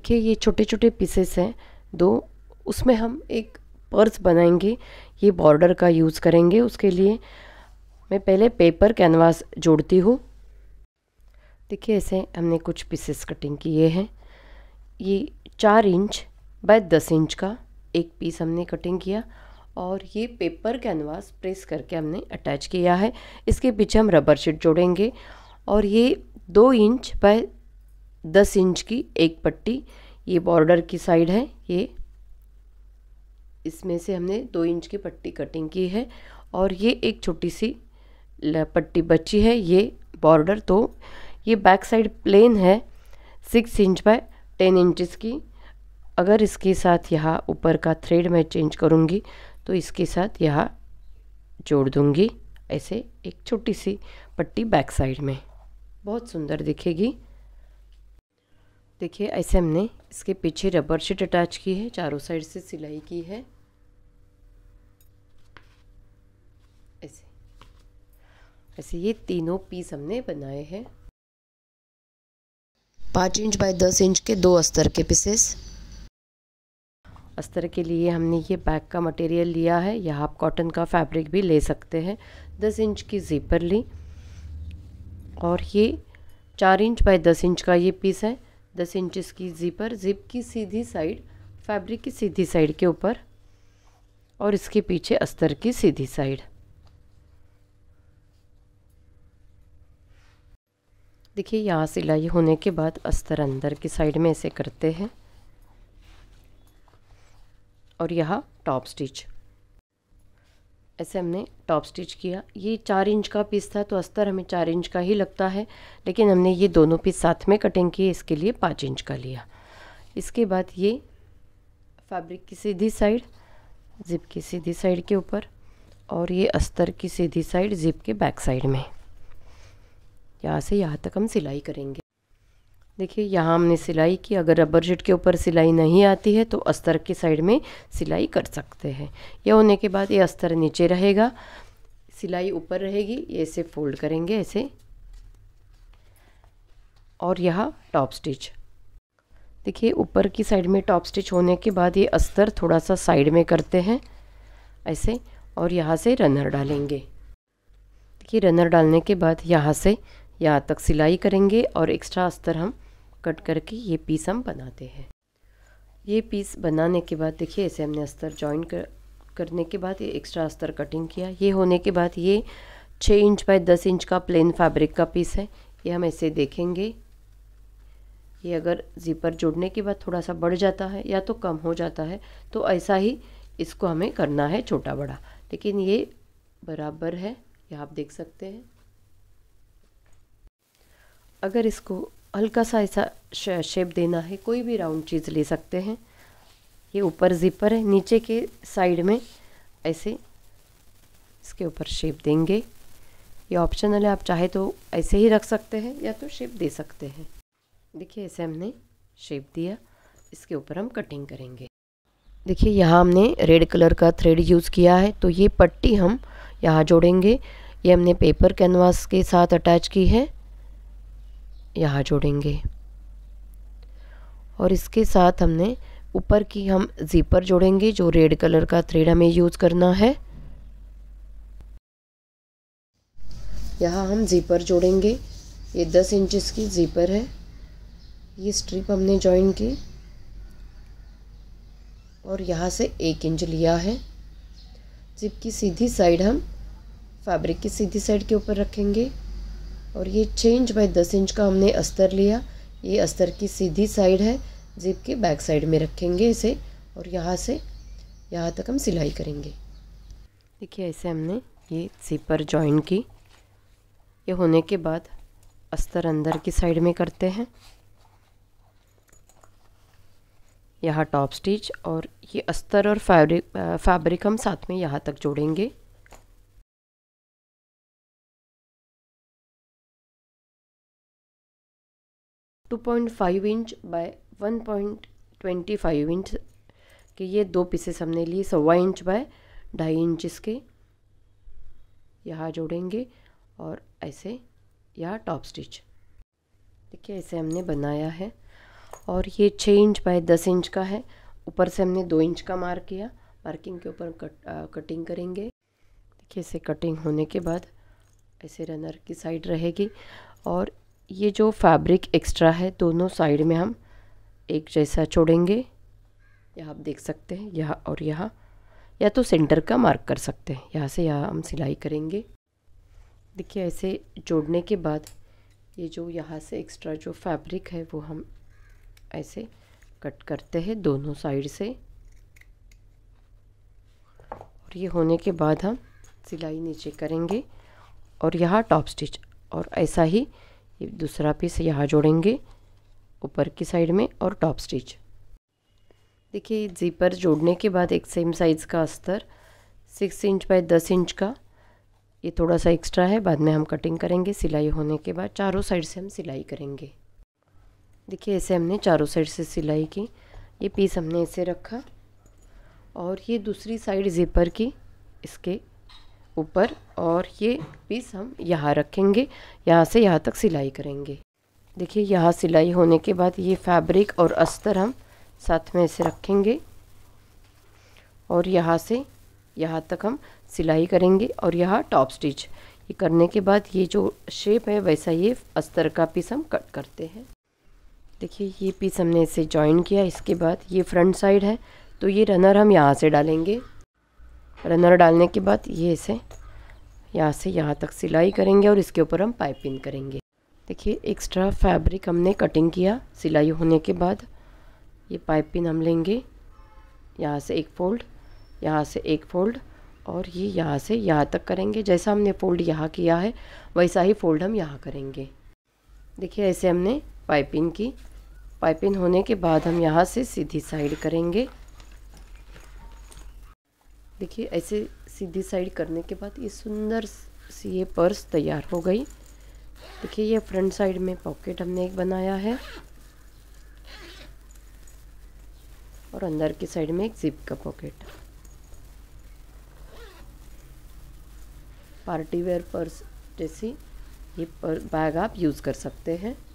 देखिए ये छोटे छोटे पीसेस हैं दो उसमें हम एक पर्स बनाएंगे ये बॉर्डर का यूज़ करेंगे उसके लिए मैं पहले पेपर कैनवास जोड़ती हूँ देखिए ऐसे हमने कुछ पीसेस कटिंग किए हैं ये चार इंच बाय दस इंच का एक पीस हमने कटिंग किया और ये पेपर कैनवास प्रेस करके हमने अटैच किया है इसके पीछे हम रबर शीट जोड़ेंगे और ये दो इंच बाय दस इंच की एक पट्टी ये बॉर्डर की साइड है ये इसमें से हमने दो इंच की पट्टी कटिंग की है और ये एक छोटी सी पट्टी बची है ये बॉर्डर तो ये बैक साइड प्लेन है six inch by ten inches की अगर इसके साथ यहाँ ऊपर का थ्रेड मैं चेंज करूँगी तो इसके साथ यहाँ जोड़ दूँगी ऐसे एक छोटी सी पट्टी बैक साइड में बहुत सुंदर दिखेगी देखिए ऐसे हमने इसके पीछे रबर शीट अटैच की है चारों साइड से सिलाई की है ऐसे ऐसे ये तीनों पीस हमने बनाए हैं पाँच इंच बाय दस इंच के दो अस्तर के पीसेस अस्तर के लिए हमने ये बैग का मटेरियल लिया है यहाँ आप कॉटन का फैब्रिक भी ले सकते हैं दस इंच की जीपर ली और ये चार इंच बाय दस इंच का ये पीस है दस इंच की ज़िपर ज़िप की सीधी साइड फैब्रिक की सीधी साइड के ऊपर और इसके पीछे अस्तर की सीधी साइड देखिए यहाँ सिलाई होने के बाद अस्तर अंदर की साइड में ऐसे करते हैं और यहाँ टॉप स्टिच ऐसे हमने टॉप स्टिच किया ये चार इंच का पीस था तो अस्तर हमें चार इंच का ही लगता है लेकिन हमने ये दोनों पीस साथ में कटिंग किए इसके लिए पाँच इंच का लिया इसके बाद ये फैब्रिक की सीधी साइड जिप की सीधी साइड के ऊपर और ये अस्तर की सीधी साइड जिप के बैक साइड में यहाँ से यहाँ तक हम सिलाई करेंगे देखिए यहाँ हमने सिलाई की अगर रबर शीट के ऊपर सिलाई नहीं आती है तो अस्तर की साइड में सिलाई कर सकते हैं यह होने के बाद ये अस्तर नीचे रहेगा सिलाई ऊपर रहेगी ये ऐसे फोल्ड करेंगे ऐसे और यह टॉप स्टिच देखिए ऊपर की साइड में टॉप स्टिच होने के बाद ये अस्तर थोड़ा सा साइड में करते हैं ऐसे और यहाँ से रनर डालेंगे देखिए रनर डालने के बाद यहाँ से यहाँ तक सिलाई करेंगे और एक्स्ट्रा अस्तर हम कट करके ये पीस हम बनाते हैं ये पीस बनाने के बाद देखिए इसे हमने अस्तर जॉइन कर करने के बाद ये एक्स्ट्रा अस्तर कटिंग किया ये होने के बाद ये छः इंच बाय दस इंच का प्लेन फैब्रिक का पीस है ये हम ऐसे देखेंगे ये अगर जीपर जोड़ने के बाद थोड़ा सा बढ़ जाता है या तो कम हो जाता है तो ऐसा ही इसको हमें करना है छोटा बड़ा लेकिन ये बराबर है यह आप देख सकते हैं अगर इसको हल्का सा ऐसा शेप देना है कोई भी राउंड चीज़ ले सकते हैं ये ऊपर जिपर है नीचे के साइड में ऐसे इसके ऊपर शेप देंगे ये ऑप्शनल है आप चाहे तो ऐसे ही रख सकते हैं या तो शेप दे सकते हैं देखिए ऐसे हमने शेप दिया इसके ऊपर हम कटिंग करेंगे देखिए यहाँ हमने रेड कलर का थ्रेड यूज़ किया है तो ये पट्टी हम यहाँ जोड़ेंगे ये हमने पेपर कैनवास के साथ अटैच की है यहाँ जोड़ेंगे और इसके साथ हमने ऊपर की हम ज़ीपर जोड़ेंगे जो रेड कलर का थ्रेड हमें यूज़ करना है यहाँ हम ज़ीपर जोड़ेंगे ये दस इंच की ज़ीपर है ये स्ट्रिप हमने जॉइन की और यहाँ से एक इंच लिया है जिप की सीधी साइड हम फैब्रिक की सीधी साइड के ऊपर रखेंगे और ये चेंज बाई दस इंच का हमने अस्तर लिया ये अस्तर की सीधी साइड है जिप के बैक साइड में रखेंगे इसे और यहाँ से यहाँ तक हम सिलाई करेंगे देखिए ऐसे हमने ये जिपर जॉइन की ये होने के बाद अस्तर अंदर की साइड में करते हैं यहाँ टॉप स्टिच और ये अस्तर और फैब्रिक फैब्रिक हम साथ में यहाँ तक जोड़ेंगे 2.5 इंच बाय 1.25 इंच के ये दो पीसेस हमने लिए सवा इंच बाय ढाई इंच इसके यहाँ जोड़ेंगे और ऐसे यहाँ टॉप स्टिच देखिए ऐसे हमने बनाया है और ये छः इंच बाय दस इंच का है ऊपर से हमने दो इंच का मार्क किया मार्किंग के ऊपर कट कटिंग करेंगे देखिए ऐसे कटिंग होने के बाद ऐसे रनर की साइड रहेगी और ये जो फैब्रिक एक्स्ट्रा है दोनों साइड में हम एक जैसा छोड़ेंगे या आप देख सकते हैं यहाँ और यहाँ या तो सेंटर का मार्क कर सकते हैं यहाँ से यहाँ हम सिलाई करेंगे देखिए ऐसे जोड़ने के बाद ये जो यहाँ से एक्स्ट्रा जो फैब्रिक है वो हम ऐसे कट करते हैं दोनों साइड से और ये होने के बाद हम सिलाई नीचे करेंगे और यहाँ टॉप स्टिच और ऐसा ही ये दूसरा पीस यहाँ जोड़ेंगे ऊपर की साइड में और टॉप स्टिच देखिए जीपर जोड़ने के बाद एक सेम साइज़ का अस्तर सिक्स इंच बाय दस इंच का ये थोड़ा सा एक्स्ट्रा है बाद में हम कटिंग करेंगे सिलाई होने के बाद चारों साइड से हम सिलाई करेंगे देखिए ऐसे हमने चारों साइड से सिलाई की ये पीस हमने ऐसे रखा और ये दूसरी साइड ज़ीपर की इसके ऊपर और ये पीस हम यहाँ रखेंगे यहाँ से यहाँ तक सिलाई करेंगे देखिए यहाँ सिलाई होने के बाद ये फैब्रिक और अस्तर हम साथ में ऐसे रखेंगे और यहाँ से यहाँ तक हम सिलाई करेंगे और यहाँ टॉप स्टिच ये करने के बाद ये जो शेप है वैसा ये अस्तर का पीस हम कट करते हैं देखिए ये पीस हमने इसे जॉइन किया इसके बाद ये फ्रंट साइड है तो ये रनर हम यहाँ से डालेंगे रनर डालने के बाद ये इसे यहाँ से यहाँ तक सिलाई करेंगे और इसके ऊपर हम पाइपिंग करेंगे देखिए एक्स्ट्रा फैब्रिक हमने कटिंग किया सिलाई होने के बाद ये पाइपिंग हम लेंगे यहाँ से एक फोल्ड यहाँ से एक फोल्ड और ये यहाँ से यहाँ तक करेंगे जैसा हमने फोल्ड यहाँ किया है वैसा ही फोल्ड हम यहाँ करेंगे देखिए ऐसे हमने पाइपिंग की पाइपिंग होने के बाद हम यहाँ से सीधी साइड करेंगे देखिए ऐसे सीधी साइड करने के बाद ये सुंदर सी ये पर्स तैयार हो गई देखिए ये फ्रंट साइड में पॉकेट हमने एक बनाया है और अंदर की साइड में एक जिप का पॉकेट पार्टी वेयर पर्स जैसी ये पर बैग आप यूज़ कर सकते हैं